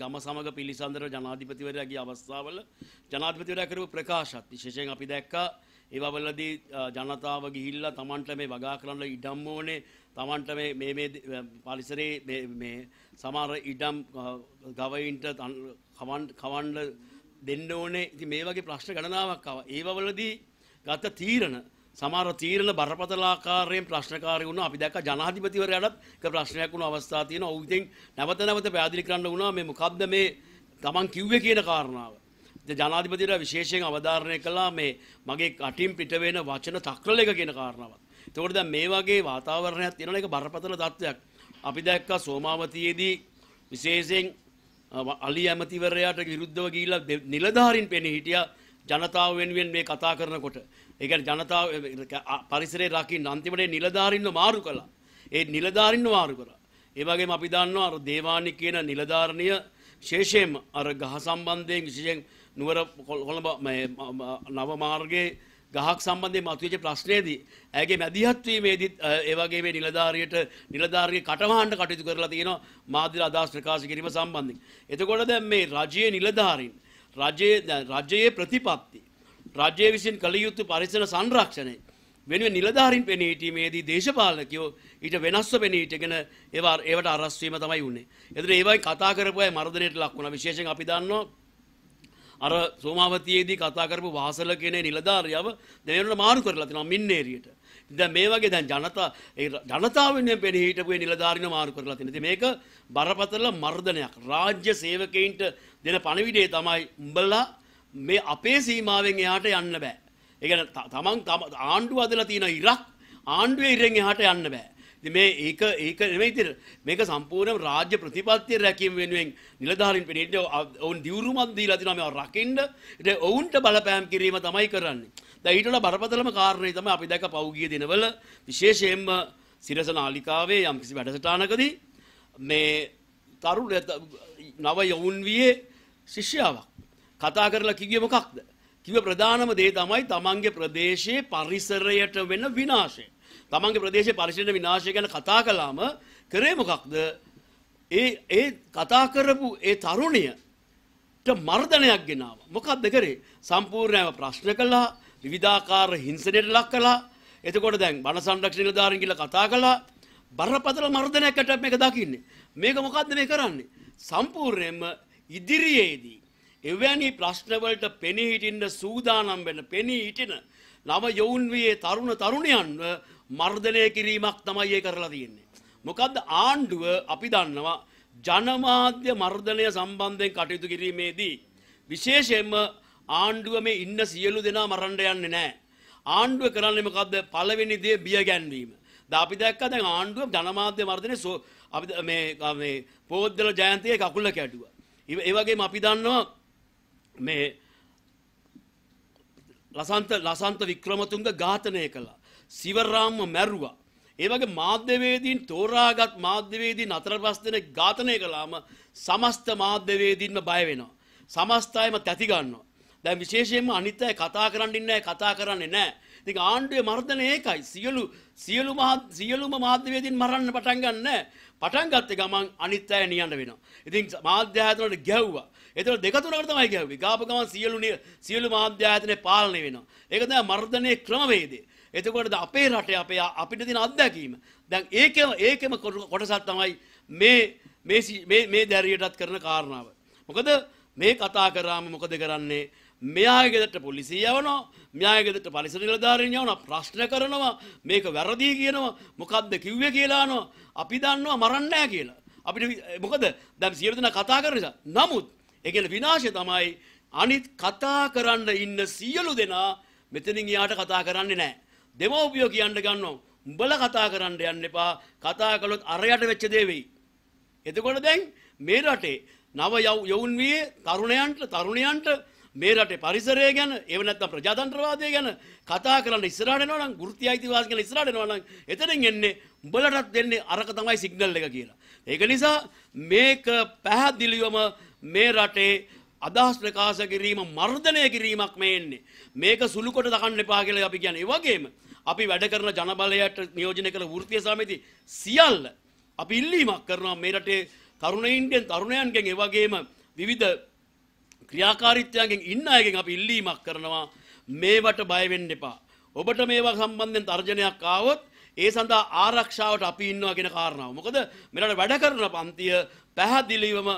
ගම සමග පිළිසඳර ජනාධිපතිවරයාගේ අවස්ථාවල ජනාධිපතිවරයා කරපු ප්‍රකාශත් විශේෂයෙන් අපි දැක්කා ඒවා වලදී ජනතාව ගිහිල්ලා Tamanට මේ වගා කරන්න ඉඩම් ඕනේ Tamanට මේ මේ මේ පරිසරයේ මේ මේ සමහර ඉඩම් ගවයින්ට කවන්න කවන්න දෙන්න ඕනේ ඉතින් මේ වගේ ප්‍රශ්න ගණනාවක් ආවා ඒවා වලදී ගත තීරණ සමහර තීරණ බරපතල ආකාරයෙන් ප්‍රශ්නකාරී වුණා. අපි දැක්ක ජනාධිපතිවරයාටත් ඒක ප්‍රශ්නයක් වුණු අවස්ථා තියෙනවා. ඔහු ඉතින් නැවත නැවත පැහැදිලි කරන්න වුණා මේ මොකද්ද මේ Taman කිව්වේ කියන කාරණාව. ජනාධිපතිවරයා විශේෂයෙන් අවධාරණය කළා මේ මගේ කටින් පිට වෙන වචන තක්රල එක කියන කාරණාවත්. ඒකෝට දැන් මේ වගේ වාතාවරණයක් තියෙනවා ඒක බරපතල තත්ත්වයක්. අපි දැක්ක සෝමාවතියේදී විශේෂයෙන් අලි ඇමතිවරයාට විරුද්ධව ගිහිල්ලා නිලධාරීන් පෙනී හිටියා ජනතාව වෙනුවෙන් මේ කතා කරනකොට ඒ කියන්නේ ජනතාව පරිසරය රකින්න අන්තිමට නිලධාරින්ව මාරු කළා. ඒ නිලධාරින්ව මාරු කරා. ඒ වගේම අපි දන්නවා අර දේවානි කියන නිලධාරණිය විශේෂයෙන්ම අර ගහ සම්බන්ධයෙන් විශේෂයෙන් නුවර කොළඹ නව මාර්ගයේ ගහක් සම්බන්ධයෙන් මතුවෙච්ච ප්‍රශ්නයේදී ඇගේ මැදිහත් වීමේදීත් ඒ වගේ මේ නිලධාරියට නිලධාරියේ කටවහන්න කටයුතු කරලා තියෙනවා මාධ්‍ය අදහස් ප්‍රකාශ කිරීම සම්බන්ධයෙන්. එතකොට දැන් මේ රජයේ නිලධාරීන් රජයේ රජයේ ප්‍රතිපත්ති රජය විසින් කළ යුතු පරිසර සංරක්ෂණය වෙනුවෙන් නිලධාරින් පෙනී සිටීමේදී දේශපාලකයෝ ඊට වෙනස්ව පෙනී සිටගෙන ඒවා ඒවට අරස් වීම තමයි උන්නේ. එතන ඒවයි කතා කරපු අය මර්ධනයට ලක් වුණා. විශේෂයෙන් අපි දන්නවා අර සෝමාවතියේදී කතා කරපු වාසල කෙනේ නිලධාරියව දෙවියන්ට මාරු කරලා තිනවා මින්නේරියට. දැන් මේ වගේ දැන් ජනතා ඒ ජනතාව වෙනුවෙන් පෙනී හිටපු නිලධාරීන් මාරු කරලා තියෙනවා. ඉතින් මේක බරපතල මර්ධනයක්. රාජ්‍ය සේවකයින්ට දෙන පණිවිඩය තමයි උඹලා මේ අපේ සීමාවෙන් එහාට යන්න බෑ. ඒ කියන්නේ තමන් ආණ්ඩුව අදලා තියෙන ඉරක් ආණ්ඩුවේ ඉරෙන් එහාට යන්න බෑ. මේ ඒක ඒක නෙමෙයි ඉතින් මේක සම්පූර්ණ රාජ්‍ය ප්‍රතිපත්තිය රැකීම වෙනුවෙන් නිලධාරීන් පිළිහිට ඔවුන් දියුරුමක් දීලා තිනවා මේවා රකින්න. ඉතින් ඔවුන්ට බලපෑම් කිරීම තමයි කරන්නේ. දැහිටල බරපතලම කාරණය තම අපි දැක පෞගිය දෙනවල විශේෂයෙන්ම සිරස නාලිකාවේ යම් කිසි වැඩසටානකදී මේ තරු නව යවුන් වයේ ශිෂ්‍යාවක් කතා කරලා කිව්වේ මොකක්ද? කිව්ව ප්‍රධානම දේ තමයි තමන්ගේ ප්‍රදේශයේ පරිසරයට වෙන විනාශය. තමන්ගේ ප්‍රදේශයේ පරිසරයට විනාශය ගැන කතා කළාම කරේ මොකක්ද? ඒ ඒ කතා කරපු ඒ තරුණියට මර්ධනයක් ගෙනාවා. මොකක්ද කරේ? සම්පූර්ණව ප්‍රශ්න කළා. විවිධාකාර හිංසනයට ලක් කළා. එතකොට දැන් වන සංරක්ෂණ නිලධාරීන් කියලා කතා කළා. බරපතල මර්ධනයකට මේක දකින්නේ. මේක මොකද්ද මේ කරන්නේ? සම්පූර්ණයෙන්ම ඉදිරියේදී එවැනි ප්‍රශ්නවලට පෙනී හිටින්න සූදානම් වෙන පෙනී හිටින නව යොවුන් වියේ තරුණ තරුණයන්ව මර්ධනය කිරීමක් තමයි ඒ කරලා තියෙන්නේ. මොකද්ද ආණ්ඩුව අපි දන්නවා ජනමාධ්‍ය මර්ධනය සම්බන්ධයෙන් කටයුතු කිරීමේදී විශේෂයෙන්ම ආණ්ඩුව මේ ඉන්න සියලු දෙනා මරන්න යන්නේ නැහැ. ආණ්ඩුව කරන්නේ මොකද්ද? පළවෙනි දේ බිය ගැන්වීම. දැන් අපි දැක්කා දැන් ආණ්ඩුව ජනමාධ්‍ය මර්ධනේ අපි මේ මේ පොද්දල ජයන්තියේ කකුල කැඩුවා. ඒ වගේම අපි දන්නවා මේ ලසන්ත ලසන්ත වික්‍රමතුංග ඝාතනය කළා. සිවරාම්ම මැරුවා. ඒ වගේ මාධ්‍යවේදීන් තෝරාගත් මාධ්‍යවේදීන් අතර පස් දෙනෙක් ඝාතනය කළාම සමස්ත මාධ්‍යවේදීන්ම බය වෙනවා. සමස්තයම තැති ගන්නවා. දැන් විශේෂයෙන්ම අනිත් අය කතා කරන්න ඉන්නේ කතා කරන්නේ නැහැ. ඉතින් ආණ්ඩුවේ මර්ධනය ඒකයි. සියලු සියලු සියලුම මාධ්‍යවේදීන් මරන්න පටන් ගන්න. පටන් ගත්තේ ගමන් අනිත් අය නියන්න වෙනවා. ඉතින් මාධ්‍ය ආයතනවලට ගැහුවා. ඒතර දෙක තුනකට තමයි ගැහුවේ. ගාප ගමන් සියලු සියලු මාධ්‍ය ආයතනේ පාලනය වෙනවා. ඒක තමයි මර්ධනයේ ක්‍රමවේදය. එතකොට අපේ රටේ අපේ අපිට තියෙන අත්දැකීම. දැන් ඒකම ඒකම කොටසක් තමයි මේ මේ මේ දැරියටත් කරන කාරණාව. මොකද මේ කතා කරාම මොකද කරන්නේ? මෙයාගේ ගෙදරට පොලිසිය යවනවා මෙයාගේ ගෙදරට පරිසර නිලධාරීන් යවනවා ප්‍රශ්න කරනවා මේක වැරදි කියනවා මොකද්ද කිව්වේ කියලා අහනවා අපි දන්නවා මරන්නේ නැහැ කියලා අපිට මොකද දැන් සියලු දෙනා කතා කරන නිසා නමුත් ඒ කියන්නේ විනාශය තමයි අනිත් කතා කරන්න ඉන්න සියලු දෙනා මෙතනින් යාට කතා කරන්නේ නැහැ දෙමව්පියෝ කියන්න ගන්නවා උඹලා කතා කරන්න යන්න එපා කතා කළොත් අරයට වෙච්ච දේ වෙයි එතකොට දැන් මේ රටේ නව යවුන් වියේ තරුණයන්ට තරුණියන්ට මේ රටේ පරිසරය ගැන ඒව නැත්නම් ප්‍රජාතන්ත්‍රවාදය ගැන කතා කරන්න ඉස්සරහට එනවා නම් වෘත්ති අයිතිවාසිකම් ගැන ඉස්සරහට එනවා නම් එතනින් එන්නේ උඹලටත් දෙන්නේ අරක තමයි සිග්නල් එක කියලා. ඒක නිසා මේක පැහැදිලිවම මේ රටේ අදහස් ප්‍රකාශ කිරීම මර්ධනය කිරීමක් මේ එන්නේ. මේක සුළු කොට දකන්න එපා කියලා අපි කියන්නේ. ඒ වගේම අපි වැඩ කරන ජනබලයට නියෝජනය කළ වෘත්තීය සමිති සියල්ල අපි ඉල්ලීමක් කරනවා මේ රටේ තරුණයින්ගෙන් තරුණයන්ගෙන් ඒ වගේම විවිධ ක්‍රියාකාරීත්වයෙන් ඉන්න අයගෙන් අපි ඉල්ලීමක් කරනවා මේවට බය වෙන්න එපා. ඔබට මේවා සම්බන්ධයෙන් තර්ජනයක් ආවොත් ඒ සඳහා ආරක්ෂාවට අපි ඉන්නවා කියන කාරණාව. මොකද මෙලට වැඩ කරන පන්තිය පැහැදිලිවම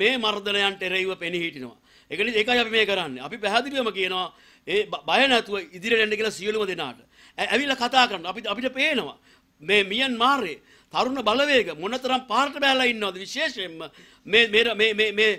මේ මර්ධනයන්ට එරෙහිව පෙනී හිටිනවා. ඒක නිසා ඒකයි අපි මේ කරන්නේ. අපි පැහැදිලිවම කියනවා ඒ බය නැතුව ඉදිරියට එන්න කියලා සියලුම දෙනාට. ඇවිල්ලා කතා කරන්න. අපි අපිට පේනවා මේ මියන් මාරේ තරුණ බලවේග මොනතරම් පාරට බැලලා ඉන්නවද විශේෂයෙන්ම මේ මේ මේ මේ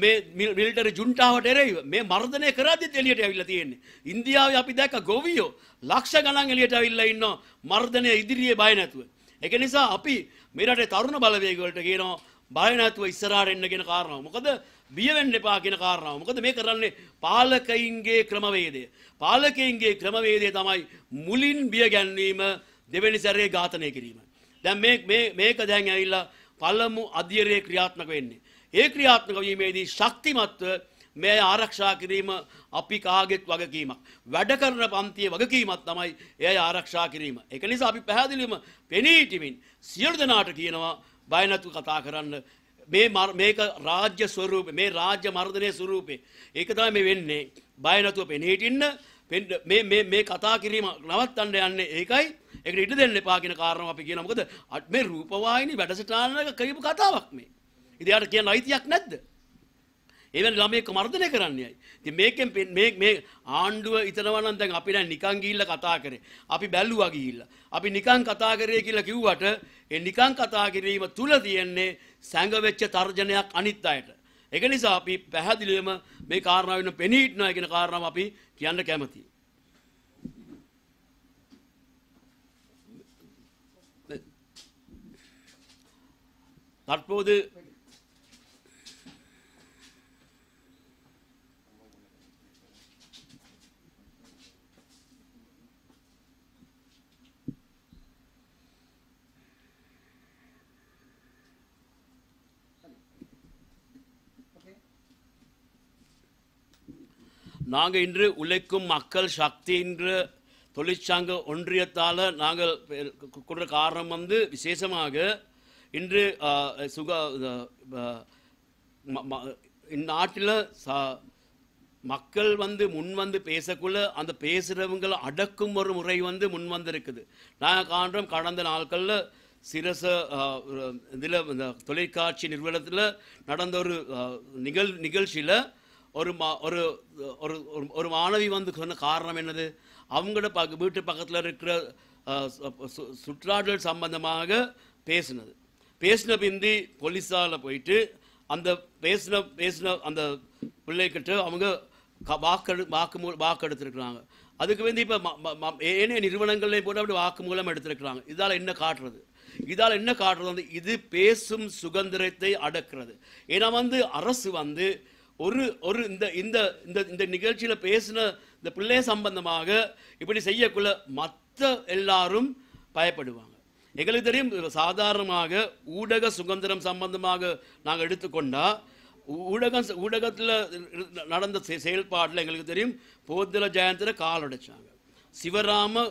මේ මිලිටරි ජුන්ටාවට එරෙහිව මේ මර්ධනය කරද්දිත් එළියට ඇවිල්ලා තියෙන්නේ. ඉන්දියාවේ අපි දැක්ක ගොවියෝ ලක්ෂ ගණන් එළියට ඇවිල්ලා ඉන්නවා මර්ධනය ඉදිරියේ බය නැතුව. ඒක නිසා අපි මේ රටේ තරුණ බලවේග වලට කියනවා බය නැතුව ඉස්සරහට එන්න කියන කාරණාව. මොකද බිය වෙන්න එපා කියන කාරණාව. මොකද මේ කරන්නේ පාලකයින්ගේ ක්‍රමවේදය. පාලකයින්ගේ ක්‍රමවේදය තමයි මුලින් බිය ගැන්වීම දෙවෙනි සැරේ ඝාතනය කිරීම. දැන් මේ මේක දැන් ඇවිල්ලා පළමු අධියරේ ක්‍රියාත්මක වෙන්නේ. ඒ ක්‍රියාත්මක වීමේදී ශක්තිමත්ව මේ ආරක්ෂා කිරීම අපි කාගෙත් වගකීමක්. වැඩ කරන පන්තියේ වගකීමක් තමයි එය ආරක්ෂා කිරීම. ඒක නිසා අපි පැහැදිලිවම පෙනී සිටමින් සියලු දෙනාට කියනවා බය නැතුව කතා කරන්න මේ මේක රාජ්‍ය ස්වරූපේ මේ රාජ්‍ය මර්ධනයේ ස්වරූපේ. ඒක තමයි මේ වෙන්නේ. බය නැතුව පෙනී සිටින්න මේ මේ මේ කතා කිරීම නවත්තන්න යන්නේ ඒකයි ඒකට ඉඩ දෙන්න එපා කියන කාරණාව අපි කියනවා මොකද මේ රූපවාහිනී වැඩසටහනක කියපු කතාවක් මේ ඉතින් යාට කියන්න අයිතියක් නැද්ද? එවැනි ළමයෙක් මර්ධනය කරන්නේයි. ඉතින් මේකෙන් මේ මේ ආණ්ඩුව ඉතනවා නම් දැන් අපි දැන් නිකන් ගිහිල්ලා කතා කරේ. අපි බැලුවා ගිහිල්ලා. අපි නිකන් කතා කරේ කියලා කිව්වට ඒ නිකන් කතා කිරීම තුල තියෙන්නේ සැඟවෙච්ච තර්ජනයක් අනිත් අයට. ඒක නිසා අපි පැහැදිලිවම මේ කාරණාව වෙන පෙනී හිටනවා කියන කාරණාව අපි කියන්න කැමතියි. තත්පෝද நாங்கள் இன்று உழைக்கும் மக்கள் சக்தி என்ற தொழிற்சங்க ஒன்றியத்தால் நாங்கள் கொடுற காரணம் வந்து விசேஷமாக இன்று சுக இந்நாட்டில் சா மக்கள் வந்து முன் வந்து பேசக்குள்ள அந்த பேசுகிறவங்களை அடக்கும் ஒரு முறை வந்து முன் வந்திருக்குது நாங்கள் காண்றோம் கடந்த நாட்களில் சிரச இதில் இந்த தொலைக்காட்சி நிறுவனத்தில் நடந்த ஒரு நிகழ் நிகழ்ச்சியில் ஒரு மா ஒரு ஒரு ஒரு மாணவி வந்து சொன்ன காரணம் என்னது அவங்களோட பக்க வீட்டு பக்கத்தில் இருக்கிற சுற்றாடல் சம்பந்தமாக பேசினது பேசின பிந்தி போலீஸால் போயிட்டு அந்த பேசின பேசின அந்த பிள்ளைகிட்ட அவங்க வாக்கு வாக்கு வாக்கு எடுத்திருக்கிறாங்க அதுக்கு வந்து இப்போ ஏனைய நிறுவனங்கள்லேயும் போட்டு அப்படி வாக்கு மூலம் எடுத்துருக்குறாங்க இதால் என்ன காட்டுறது இதால் என்ன காட்டுறது வந்து இது பேசும் சுதந்திரத்தை அடக்கிறது ஏன்னா வந்து அரசு வந்து ஒரு ஒரு இந்த இந்த இந்த இந்த நிகழ்ச்சியில் பேசின இந்த பிள்ளை சம்பந்தமாக இப்படி செய்யக்குள்ள மற்ற எல்லாரும் பயப்படுவாங்க எங்களுக்கு தெரியும் சாதாரணமாக ஊடக சுதந்திரம் சம்பந்தமாக நாங்கள் எடுத்துக்கொண்டால் ஊடகம் ஊடகத்தில் நடந்த செயல்பாட்டில் எங்களுக்கு தெரியும் போத்தல ஜெயந்தில் கால் அடைச்சாங்க சிவராம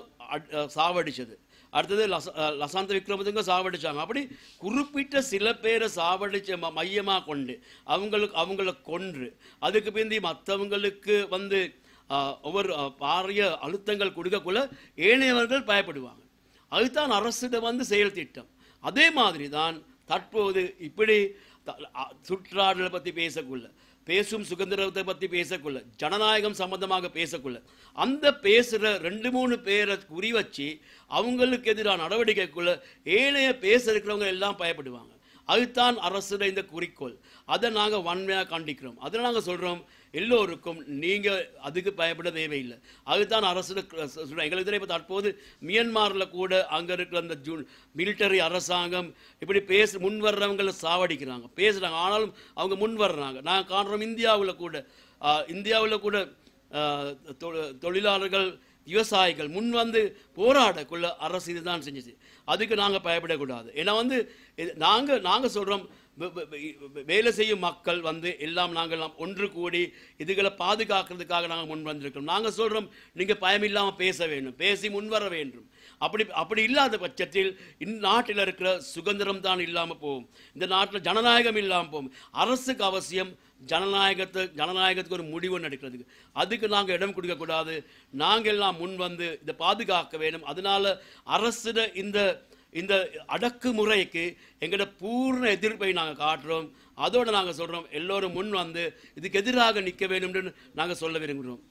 சாவடிச்சது அடுத்தது லச லசாந்த விக்ரமதுங்க சாவடித்தாங்க அப்படி குறிப்பிட்ட சில பேரை சாவடிச்ச மையமாக கொண்டு அவங்களுக்கு அவங்கள கொன்று அதுக்கு பிந்தி மற்றவங்களுக்கு வந்து ஒவ்வொரு பாரிய அழுத்தங்கள் கொடுக்கக்குள்ள ஏனையவர்கள் பயப்படுவாங்க அதுதான் அரசிடம் வந்து செயல் திட்டம் அதே மாதிரி தான் தற்போது இப்படி சுற்றாடலை பற்றி பேசக்குள்ள பேசும் சுதந்திரத்தை பற்றி பேசக்குள்ள ஜனநாயகம் சம்பந்தமாக பேசக்குள்ள அந்த பேசுகிற ரெண்டு மூணு பேரை குறி வச்சு அவங்களுக்கு எதிரான நடவடிக்கைக்குள்ள ஏழைய பேச இருக்கிறவங்க எல்லாம் பயப்படுவாங்க அதுதான் அரசுடைய குறிக்கோள் அதை நாங்கள் வன்மையாக காண்டிக்கிறோம் அதில் நாங்கள் சொல்கிறோம் எல்லோருக்கும் நீங்கள் அதுக்கு பயப்பட தேவையில்லை அதுதான் அரசு சொல்கிறோம் எங்களுக்கு தெரியும் இப்போ தற்போது மியன்மாரில் கூட அங்கே இருக்கிற அந்த ஜூ மிலிட்டரி அரசாங்கம் இப்படி பேச முன் வர்றவங்களை சாவடிக்கிறாங்க பேசுகிறாங்க ஆனாலும் அவங்க முன் வர்றாங்க நாங்கள் காணுறோம் இந்தியாவில் கூட இந்தியாவில் கூட தொழிலாளர்கள் விவசாயிகள் முன் வந்து போராடக்குள்ள அரசு இதுதான் செஞ்சிச்சு அதுக்கு நாங்கள் பயப்படக்கூடாது ஏன்னா வந்து நாங்கள் நாங்கள் சொல்கிறோம் வேலை செய்யும் மக்கள் வந்து எல்லாம் நாங்கள் ஒன்று கூடி இதுகளை பாதுகாக்கிறதுக்காக நாங்கள் முன் வந்திருக்கிறோம் நாங்கள் சொல்கிறோம் நீங்கள் பயமில்லாமல் பேச வேண்டும் பேசி முன்வர வேண்டும் அப்படி அப்படி இல்லாத பட்சத்தில் இந்நாட்டில் இருக்கிற சுதந்திரம் தான் இல்லாமல் போகும் இந்த நாட்டில் ஜனநாயகம் இல்லாமல் போகும் அரசுக்கு அவசியம் ஜனநாயகத்தை ஜனநாயகத்துக்கு ஒரு முடிவு நடக்கிறதுக்கு அதுக்கு நாங்கள் இடம் கொடுக்கக்கூடாது நாங்கள் எல்லாம் முன் வந்து இதை பாதுகாக்க வேண்டும் அதனால் அரசு இந்த இந்த அடக்குமுறைக்கு எங்களோட பூர்ண எதிர்ப்பை நாங்கள் காட்டுறோம் அதோடு நாங்கள் சொல்கிறோம் எல்லோரும் முன் வந்து இதுக்கு எதிராக நிற்க வேண்டும்னு நாங்கள் சொல்ல விரும்புகிறோம்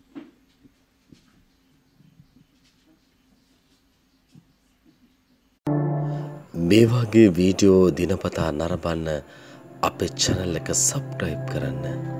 මේ වගේ වීඩියෝ දිනපතා නරඹන්න අපේ channel එක subscribe කරන්න.